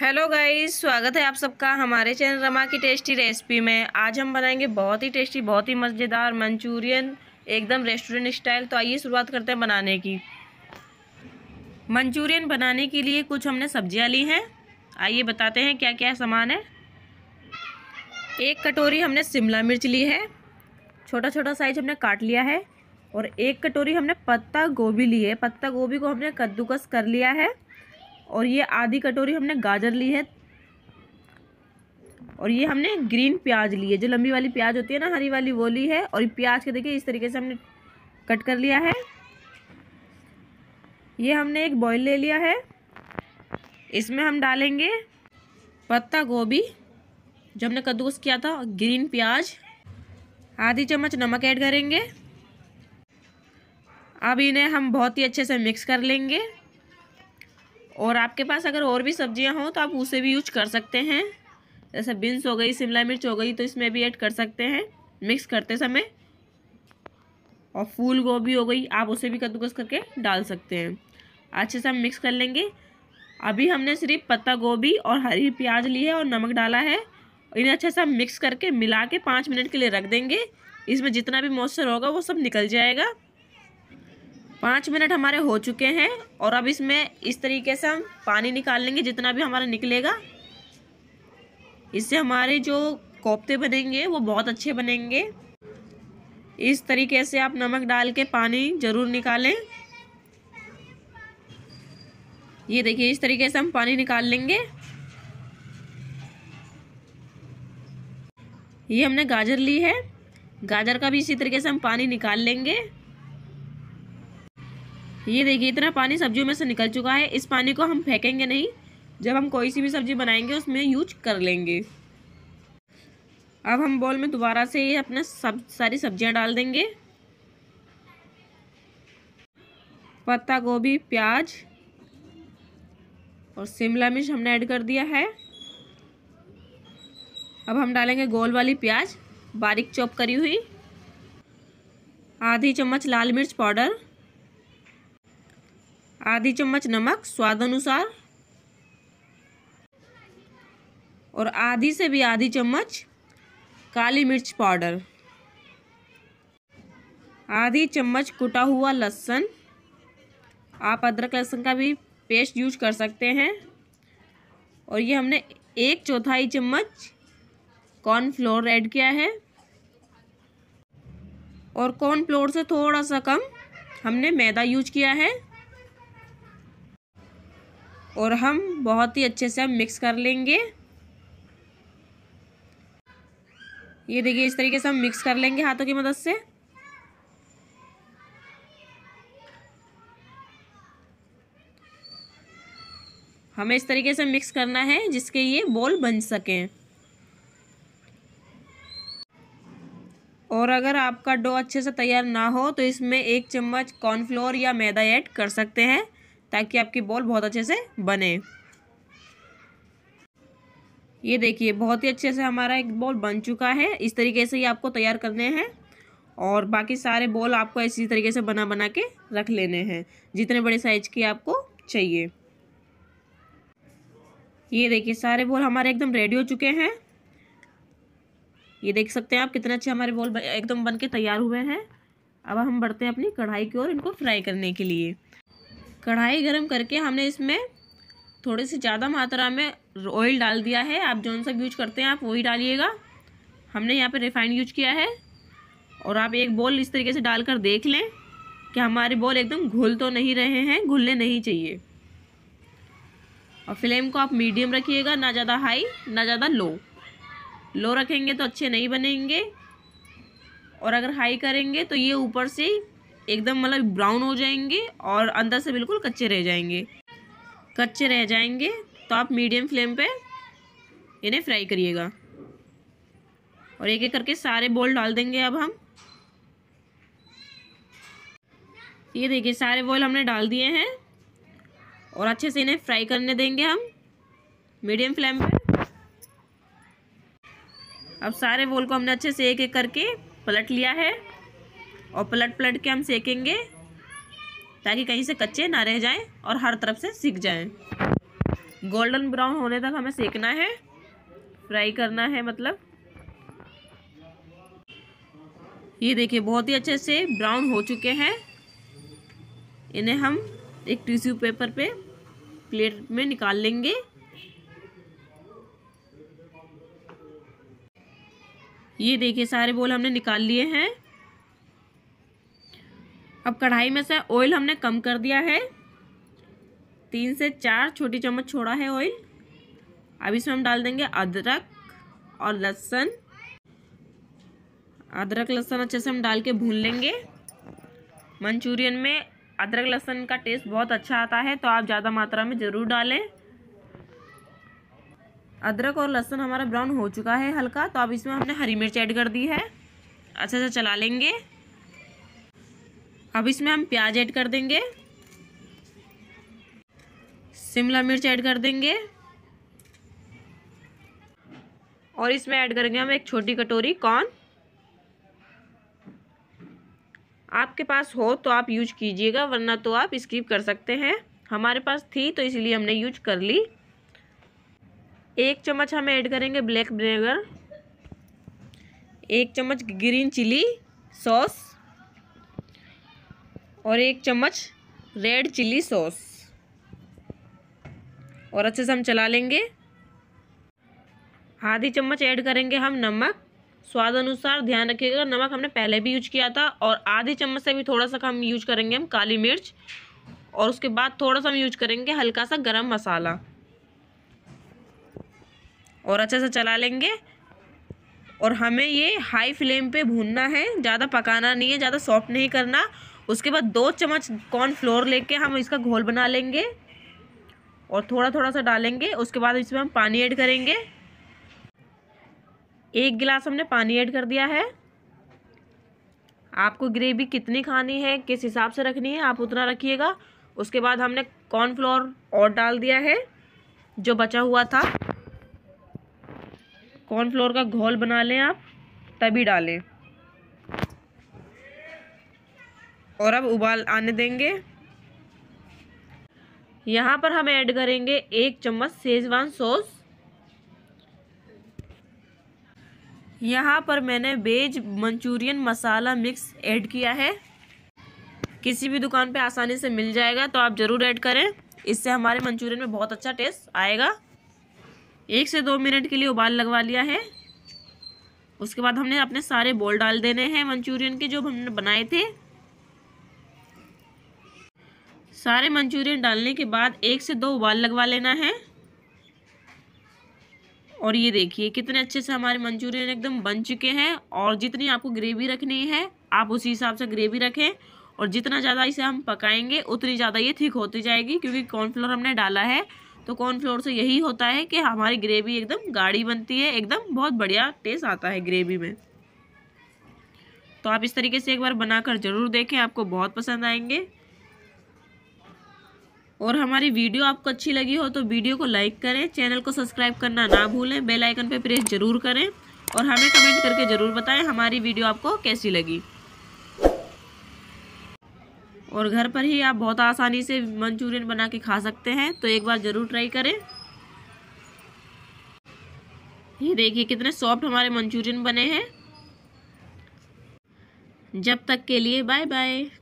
hello guys स्वागत है आप सबका हमारे चैनल रमा की टेस्टी रेसिपी में आज हम बनाएंगे बहुत ही टेस्टी बहुत ही मज़ेदार मंचूरियन एकदम रेस्टोरेंट स्टाइल तो आइए शुरुआत करते हैं बनाने की मंचूरियन बनाने के लिए कुछ हमने सब्जियां ली हैं आइए बताते हैं क्या क्या सामान है एक कटोरी हमने शिमला मिर्च ली है छोटा छोटा साइज हमने काट लिया है और एक कटोरी हमने पत्ता गोभी ली है पत्ता गोभी को हमने कद्दूकस कर लिया है और ये आधी कटोरी हमने गाजर ली है और ये हमने ग्रीन प्याज ली है जो लंबी वाली प्याज होती है ना हरी वाली वो ली है और प्याज के देखिए इस तरीके से हमने कट कर लिया है ये हमने एक बॉईल ले लिया है इसमें हम डालेंगे पत्ता गोभी जो हमने कद्दूस किया था ग्रीन प्याज आधी चम्मच नमक ऐड करेंगे अब इन्हें हम बहुत ही अच्छे से मिक्स कर लेंगे और आपके पास अगर और भी सब्जियां हों तो आप उसे भी यूज कर सकते हैं जैसे बीन्स हो गई शिमला मिर्च हो गई तो इसमें भी ऐड कर सकते हैं मिक्स करते समय और फूल गोभी हो गई आप उसे भी कद्दूकस करके डाल सकते हैं अच्छे से हम मिक्स कर लेंगे अभी हमने सिर्फ पत्ता गोभी और हरी प्याज ली है और नमक डाला है इन्हें अच्छे से हम मिक्स करके मिला के पाँच मिनट के लिए रख देंगे इसमें जितना भी मॉइस्चर होगा वो सब निकल जाएगा पाँच मिनट हमारे हो चुके हैं और अब इसमें इस तरीके से हम पानी निकाल लेंगे जितना भी हमारा निकलेगा इससे हमारे जो कोफ्ते बनेंगे वो बहुत अच्छे बनेंगे इस तरीके से आप नमक डाल के पानी ज़रूर निकालें ये देखिए इस तरीके से हम पानी निकाल लेंगे ये हमने गाजर ली है गाजर का भी इसी तरीके से हम पानी निकाल लेंगे ये देखिए इतना पानी सब्जियों में से निकल चुका है इस पानी को हम फेंकेंगे नहीं जब हम कोई सी भी सब्ज़ी बनाएंगे उसमें यूज कर लेंगे अब हम बॉल में दोबारा से ये अपना सब सारी सब्जियां डाल देंगे पत्ता गोभी प्याज और शिमला मिर्च हमने ऐड कर दिया है अब हम डालेंगे गोल वाली प्याज बारीक चॉप करी हुई आधी चम्मच लाल मिर्च पाउडर आधी चम्मच नमक स्वाद अनुसार और आधी से भी आधी चम्मच काली मिर्च पाउडर आधी चम्मच कुटा हुआ लहसुन आप अदरक लहसुन का भी पेस्ट यूज कर सकते हैं और ये हमने एक चौथाई चम्मच कॉर्नफ्लोर ऐड किया है और कॉर्नफ्लोर से थोड़ा सा कम हमने मैदा यूज किया है और हम बहुत ही अच्छे से हम मिक्स कर लेंगे ये देखिए इस तरीके से हम मिक्स कर लेंगे हाथों की मदद से हमें इस तरीके से मिक्स करना है जिसके ये बॉल बन सकें और अगर आपका डो अच्छे से तैयार ना हो तो इसमें एक चम्मच कॉर्नफ्लोर या मैदा ऐड कर सकते हैं ताकि आपकी बॉल बहुत अच्छे से बने ये देखिए बहुत ही अच्छे से हमारा एक बॉल बन चुका है इस तरीके से ही आपको तैयार करने हैं और बाकी सारे बॉल आपको इसी तरीके से बना बना के रख लेने हैं जितने बड़े साइज की आपको चाहिए ये देखिए सारे बॉल हमारे एकदम रेडी हो चुके हैं ये देख सकते हैं आप कितने अच्छे हमारे बॉल एकदम बन के तैयार हुए हैं अब हम बढ़ते हैं अपनी कढ़ाई की ओर इनको फ्राई करने के लिए कढ़ाई गरम करके हमने इसमें थोड़े से ज़्यादा मात्रा में ऑयल डाल दिया है आप जौन सा यूज करते हैं आप वही डालिएगा हमने यहाँ पर रिफाइंड यूज किया है और आप एक बॉल इस तरीके से डालकर देख लें कि हमारे बॉल एकदम घुल तो नहीं रहे हैं घुलने नहीं चाहिए और फ्लेम को आप मीडियम रखिएगा ना ज़्यादा हाई ना ज़्यादा लो लो रखेंगे तो अच्छे नहीं बनेंगे और अगर हाई करेंगे तो ये ऊपर से एकदम मतलब ब्राउन हो जाएंगे और अंदर से बिल्कुल कच्चे रह जाएंगे कच्चे रह जाएंगे तो आप मीडियम फ्लेम पे इन्हें फ्राई करिएगा और एक एक करके सारे बॉल डाल देंगे अब हम ये देखिए सारे बॉल हमने डाल दिए हैं और अच्छे से इन्हें फ्राई करने देंगे हम मीडियम फ्लेम पर अब सारे बॉल को हमने अच्छे से एक एक करके पलट लिया है और पलट पलट के हम सेकेंगे ताकि कहीं से कच्चे ना रह जाएं और हर तरफ से सीख जाएं गोल्डन ब्राउन होने तक हमें सेकना है फ्राई करना है मतलब ये देखिए बहुत ही अच्छे से ब्राउन हो चुके हैं इन्हें हम एक टिश्यू पेपर पे प्लेट में निकाल लेंगे ये देखिए सारे बोल हमने निकाल लिए हैं अब कढ़ाई में से ऑयल हमने कम कर दिया है तीन से चार छोटी चम्मच छोड़ा है ऑयल अब इसमें हम डाल देंगे अदरक और लहसुन अदरक लहसुन अच्छे से हम डाल के भून लेंगे मंचूरियन में अदरक लहसुन का टेस्ट बहुत अच्छा आता है तो आप ज़्यादा मात्रा में ज़रूर डालें अदरक और लहसुन हमारा ब्राउन हो चुका है हल्का तो अब इसमें हमने हरी मिर्च ऐड कर दी है अच्छे से चला लेंगे अब इसमें हम प्याज ऐड कर देंगे शिमला मिर्च ऐड कर देंगे और इसमें ऐड करेंगे हम एक छोटी कटोरी कॉर्न आपके पास हो तो आप यूज कीजिएगा वरना तो आप स्किप कर सकते हैं हमारे पास थी तो इसलिए हमने यूज कर ली एक चम्मच हम ऐड करेंगे ब्लैक विनेगर एक चम्मच ग्रीन चिली सॉस और एक चम्मच रेड चिल्ली सॉस और अच्छे से हम चला लेंगे आधी चम्मच ऐड करेंगे हम नमक स्वाद अनुसार ध्यान रखिएगा नमक हमने पहले भी यूज किया था और आधी चम्मच से भी थोड़ा सा हम यूज करेंगे हम काली मिर्च और उसके बाद थोड़ा सा हम यूज करेंगे हल्का सा गरम मसाला और अच्छे से चला लेंगे और हमें ये हाई फ्लेम पे भूनना है ज़्यादा पकाना नहीं है ज़्यादा सॉफ्ट नहीं करना उसके बाद दो चम्मच कॉर्न फ्लोर लेके हम इसका घोल बना लेंगे और थोड़ा थोड़ा सा डालेंगे उसके बाद इसमें हम पानी ऐड करेंगे एक गिलास हमने पानी ऐड कर दिया है आपको ग्रेवी कितनी खानी है किस हिसाब से रखनी है आप उतना रखिएगा उसके बाद हमने कॉर्नफ्लोर और डाल दिया है जो बचा हुआ था कॉर्नफ्लोर का घोल बना लें आप तभी डालें और अब उबाल आने देंगे यहाँ पर हम ऐड करेंगे एक चम्मच सेजवान सॉस यहाँ पर मैंने veg manchurian masala mix add किया है किसी भी दुकान पे आसानी से मिल जाएगा तो आप ज़रूर ऐड करें इससे हमारे मंचूरियन में बहुत अच्छा टेस्ट आएगा एक से दो मिनट के लिए उबाल लगवा लिया है उसके बाद हमने अपने सारे बोल डाल देने हैं मंचूरियन के जो हमने बनाए थे सारे मंचूरियन डालने के बाद एक से दो उबाल लगवा लेना है और ये देखिए कितने अच्छे से हमारे मंचूरियन एकदम बन चुके हैं और जितनी आपको ग्रेवी रखनी है आप उसी हिसाब से ग्रेवी रखें और जितना ज़्यादा इसे हम पकाएंगे उतनी ज़्यादा ये थिक होती जाएगी क्योंकि कॉर्नफ्लोर हमने डाला है तो कॉर्नफ्लोर से यही होता है कि हमारी ग्रेवी एकदम गाढ़ी बनती है एकदम बहुत बढ़िया टेस्ट आता है ग्रेवी में तो आप इस तरीके से एक बार बनाकर ज़रूर देखें आपको बहुत पसंद आएंगे और हमारी वीडियो आपको अच्छी लगी हो तो वीडियो को लाइक करें चैनल को सब्सक्राइब करना ना भूलें बेल आइकन पे प्रेस जरूर करें और हमें कमेंट करके ज़रूर बताएं हमारी वीडियो आपको कैसी लगी और घर पर ही आप बहुत आसानी से मंचूरियन बना के खा सकते हैं तो एक बार ज़रूर ट्राई करें ये देखिए कितने सॉफ्ट हमारे मंचूरियन बने हैं जब तक के लिए बाय बाय